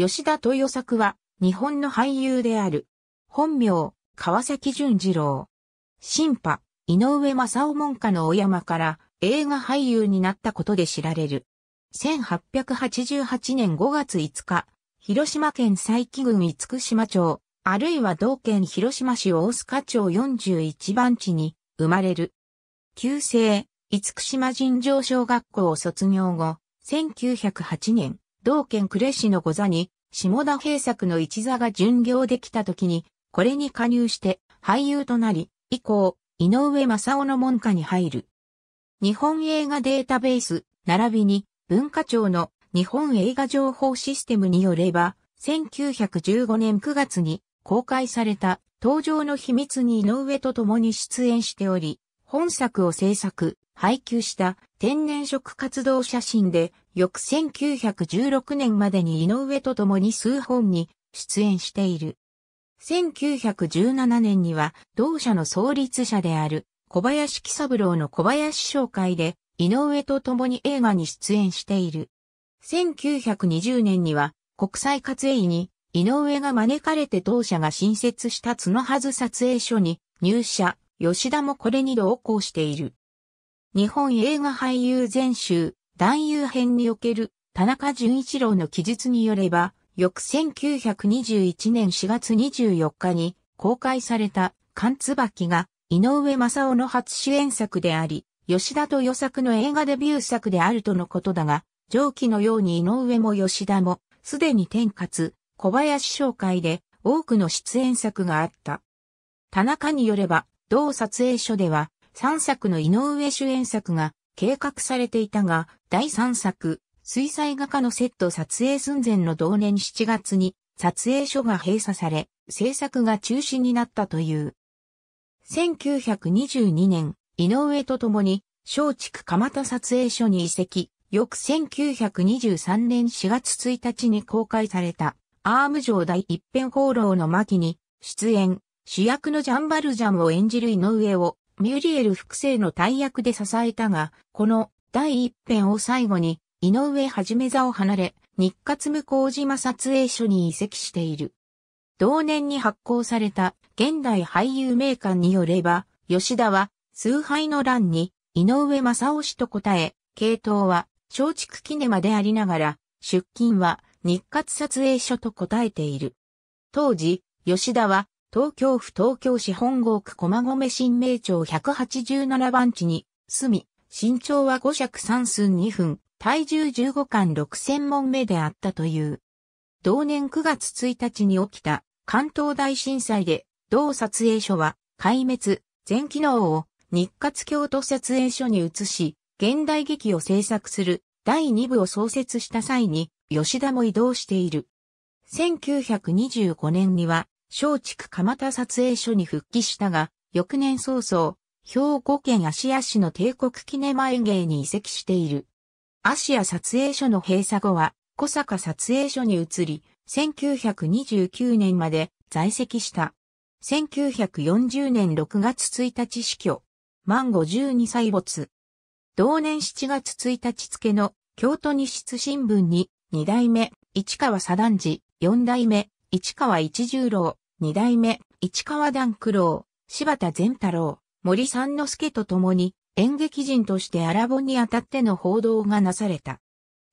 吉田豊作は、日本の俳優である。本名、川崎淳二郎。新派、井上正雄門下の小山から映画俳優になったことで知られる。1888年5月5日、広島県佐伯郡五島町、あるいは同県広島市大須賀町41番地に生まれる。旧姓、五島尋常小学校を卒業後、1908年、同県呉市の御座に、下田平作の一座が巡業できた時に、これに加入して俳優となり、以降、井上正夫の門下に入る。日本映画データベース、並びに文化庁の日本映画情報システムによれば、1915年9月に公開された登場の秘密に井上と共に出演しており、本作を制作、配給した天然色活動写真で、翌1916年までに井上と共に数本に出演している。1917年には、同社の創立者である小林喜三郎の小林紹介で、井上と共に映画に出演している。1920年には、国際活営に、井上が招かれて同社が新設した角はず撮影所に入社、吉田もこれに同行している。日本映画俳優全集、男優編における田中淳一郎の記述によれば、翌1921年4月24日に公開されたカ椿が井上正夫の初主演作であり、吉田と与作の映画デビュー作であるとのことだが、上記のように井上も吉田も、すでに天活、小林商会で多くの出演作があった。田中によれば、同撮影所では、3作の井上主演作が計画されていたが、第3作、水彩画家のセット撮影寸前の同年7月に撮影所が閉鎖され、制作が中止になったという。1922年、井上と共に、松竹蒲田撮影所に移籍、翌1923年4月1日に公開された、アーム城第一辺放浪の巻に、出演、主役のジャンバルジャンを演じる井上を、ミュリエル複製の大役で支えたが、この第一編を最後に、井上はじめ座を離れ、日活向島撮影所に移籍している。同年に発行された現代俳優名鑑によれば、吉田は崇拝の欄に井上正雄氏と答え、系統は松竹キネマでありながら、出勤は日活撮影所と答えている。当時、吉田は東京府東京市本郷区駒込新名町187番地に住み、身長は5尺3寸2分、体重15巻6千問目であったという。同年9月1日に起きた関東大震災で、同撮影所は壊滅、全機能を日活京都撮影所に移し、現代劇を制作する第2部を創設した際に、吉田も移動している。1925年には、松竹蒲田撮影所に復帰したが、翌年早々、兵庫県芦屋市の帝国記念前芸に移籍している。芦屋撮影所の閉鎖後は、小坂撮影所に移り、1929年まで在籍した。1940年6月1日死去。満52歳没。同年7月1日付の京都日出新聞に二代目、市川左段寺、四代目、市川一十郎、二代目、市川段九郎、柴田善太郎、森三之助と共に演劇人として荒本にあたっての報道がなされた。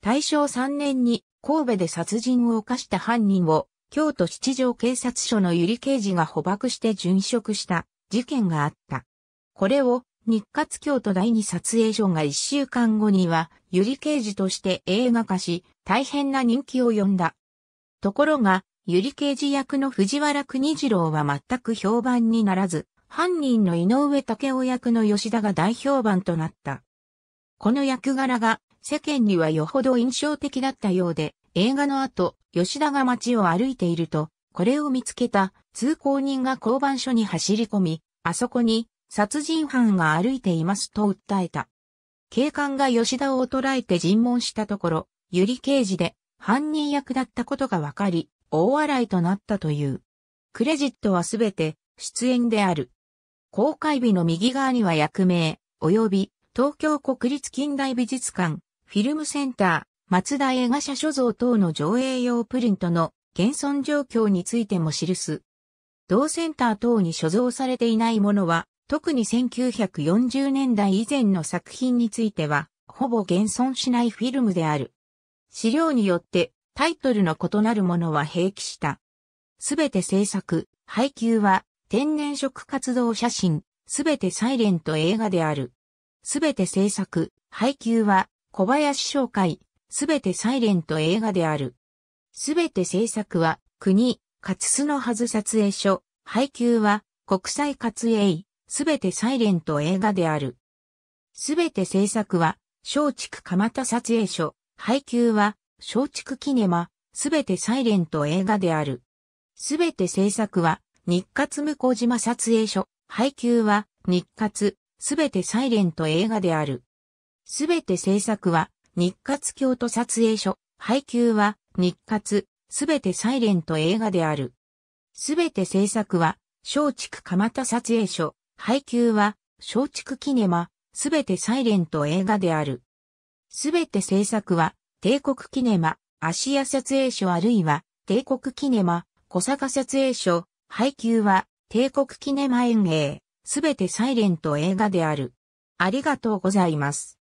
大正3年に神戸で殺人を犯した犯人を京都七条警察署のゆり刑事が捕獲して殉職した事件があった。これを日活京都第二撮影所が一週間後にはゆり刑事として映画化し大変な人気を呼んだ。ところがゆり刑事役の藤原国次郎は全く評判にならず、犯人の井上武雄役の吉田が大評判となった。この役柄が世間にはよほど印象的だったようで、映画の後、吉田が街を歩いていると、これを見つけた通行人が交番所に走り込み、あそこに殺人犯が歩いていますと訴えた。警官が吉田を捕らえて尋問したところ、ゆり刑事で犯人役だったことがわかり、大笑いとなったという。クレジットはすべて出演である。公開日の右側には役名、及び東京国立近代美術館、フィルムセンター、松田映画社所蔵等の上映用プリントの現存状況についても記す。同センター等に所蔵されていないものは、特に1940年代以前の作品については、ほぼ現存しないフィルムである。資料によってタイトルの異なるものは併記した。すべて制作、配給は天然色活動写真、すべてサイレント映画である。すべて制作、配給は小林紹介、すべてサイレント映画である。すべて制作は国、つすのはず撮影所、配給は国際活影、すべてサイレント映画である。すべて制作は、松竹蒲田撮影所、配給は松竹キネマ、すべてサイレント映画である。すべて制作は、日活向島撮影所、配給は、日活、すべてサイレント映画である。すべて制作は、日活京都撮影所、配給は、日活、すべてサイレント映画である。すべて制作は、松竹蒲田撮影所、配給は、松竹キネマ、すべてサイレント映画である。すべて制作は、帝国キネマ、芦屋設営所あるいは、帝国キネマ、小坂設営所、配給は、帝国キネマ演芸、すべてサイレント映画である。ありがとうございます。